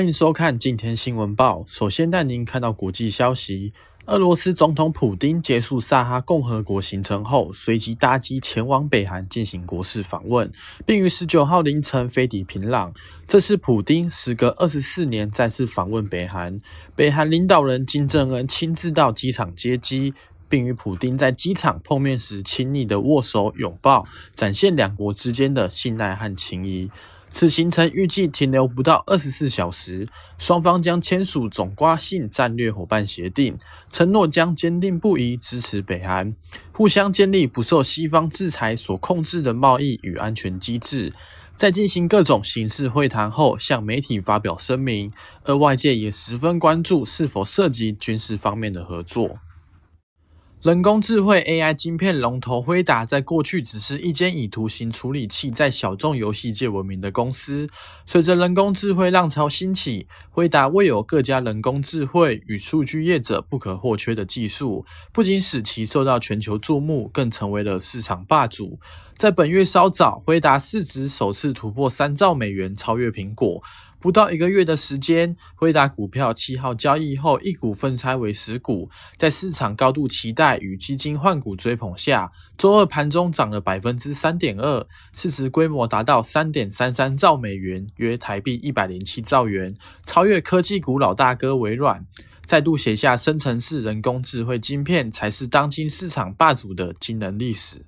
欢迎收看今天新闻报。首先带您看到国际消息：俄罗斯总统普京结束萨哈共和国行程后，随即搭机前往北韩进行国事访问，并于十九号凌晨飞抵平壤。这是普京时隔二十四年再次访问北韩。北韩领导人金正恩亲自到机场接机，并与普京在机场碰面时亲密的握手拥抱，展现两国之间的信赖和情谊。此行程预计停留不到二十四小时，双方将签署总瓜性战略伙伴协定，承诺将坚定不移支持北韩，互相建立不受西方制裁所控制的贸易与安全机制。在进行各种形式会谈后，向媒体发表声明，而外界也十分关注是否涉及军事方面的合作。人工智慧 AI 晶片龙头辉达，在过去只是一间以图形处理器在小众游戏界闻名的公司。随着人工智慧浪潮兴起，辉达未有各家人工智慧与数据业者不可或缺的技术，不仅使其受到全球注目，更成为了市场霸主。在本月稍早，辉达市值首次突破三兆美元，超越苹果。不到一个月的时间，辉达股票七号交易后一股分拆为十股，在市场高度期待与基金换股追捧下，周二盘中涨了百分之三点二，市值规模达到三点三三兆美元，约台币一百零七兆元，超越科技股老大哥微软，再度写下深层次人工智慧晶片才是当今市场霸主的惊人历史。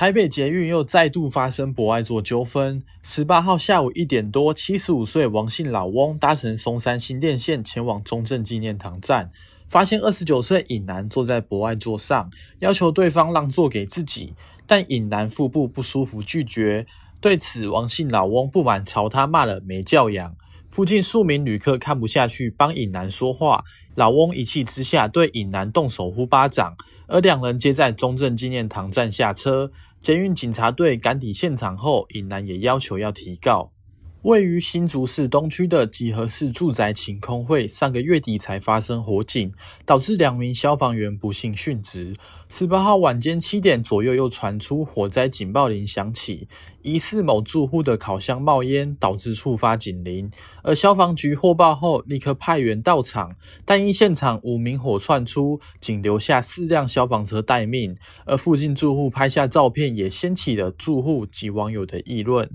台北捷运又再度发生博爱座纠纷。十八号下午一点多，七十五岁王姓老翁搭乘松山新店线前往中正纪念堂站，发现二十九岁尹男坐在博爱座上，要求对方让座给自己，但尹男腹部不舒服拒绝。对此，王姓老翁不满，朝他骂了没教养。附近数名旅客看不下去，帮尹楠说话。老翁一气之下对尹楠动手呼巴掌，而两人皆在中正纪念堂站下车。捷运警察队赶抵现场后，尹楠也要求要提告。位于新竹市东区的集合式住宅晴空会，上个月底才发生火警，导致两名消防员不幸殉职。十八号晚间七点左右，又传出火灾警报铃响起，疑似某住户的烤箱冒烟导致触发警铃，而消防局获报后立刻派员到场，但因现场五明火窜出，仅留下四辆消防车待命。而附近住户拍下照片，也掀起了住户及网友的议论。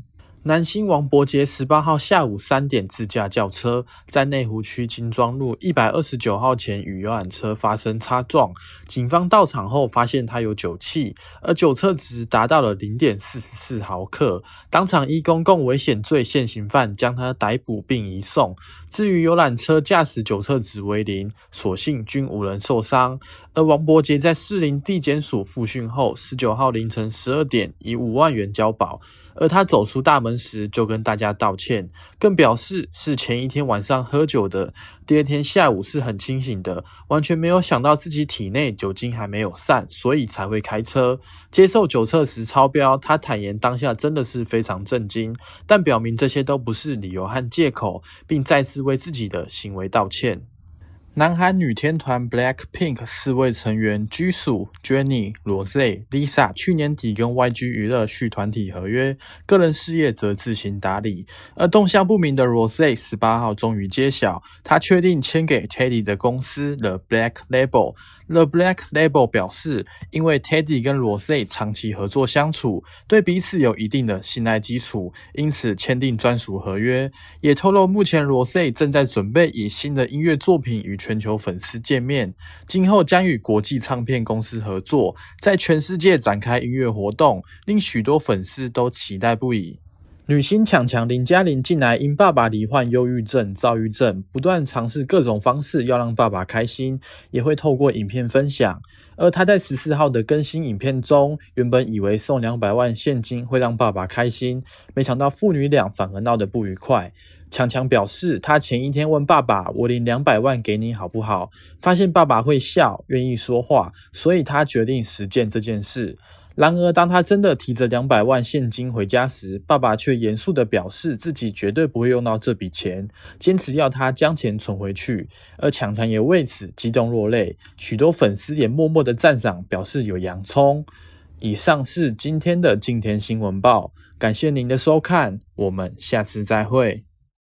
南新王伯杰十八号下午三点自驾轿车，在内湖区金庄路一百二十九号前与游览车发生擦撞。警方到场后发现他有酒气，而酒测值达到了零点四十四毫克，当场依公共危险罪现行犯将他逮捕并移送。至于游览车驾驶酒测值为零，所幸均无人受伤。而王伯杰在士林地检署复讯后，十九号凌晨十二点以五万元交保。而他走出大门时，就跟大家道歉，更表示是前一天晚上喝酒的，第二天下午是很清醒的，完全没有想到自己体内酒精还没有散，所以才会开车。接受酒测时超标，他坦言当下真的是非常震惊，但表明这些都不是理由和借口，并再次为自己的行为道歉。南韩女天团 Blackpink 四位成员 Jisoo、Jennie、r o s e Lisa 去年底跟 YG 娱乐续团体合约，个人事业则自行打理。而动向不明的 r o s e 十八号终于揭晓，她确定签给 Teddy 的公司 The Black Label。The Black Label 表示，因为 Teddy 跟 r o s e 长期合作相处，对彼此有一定的信赖基础，因此签订专属合约。也透露目前 r o s e 正在准备以新的音乐作品与。全球粉丝见面，今后将与国际唱片公司合作，在全世界展开音乐活动，令许多粉丝都期待不已。女星强强林嘉玲近来因爸爸罹患忧郁症、躁郁症，不断尝试各种方式要让爸爸开心，也会透过影片分享。而她在十四号的更新影片中，原本以为送两百万现金会让爸爸开心，没想到父女俩反而闹得不愉快。强强表示，他前一天问爸爸：“我领两百万给你好不好？”发现爸爸会笑，愿意说话，所以他决定实践这件事。然而，当他真的提着两百万现金回家时，爸爸却严肃的表示自己绝对不会用到这笔钱，坚持要他将钱存回去。而强强也为此激动落泪。许多粉丝也默默的赞赏，表示有洋葱。以上是今天的《今天新闻报》，感谢您的收看，我们下次再会。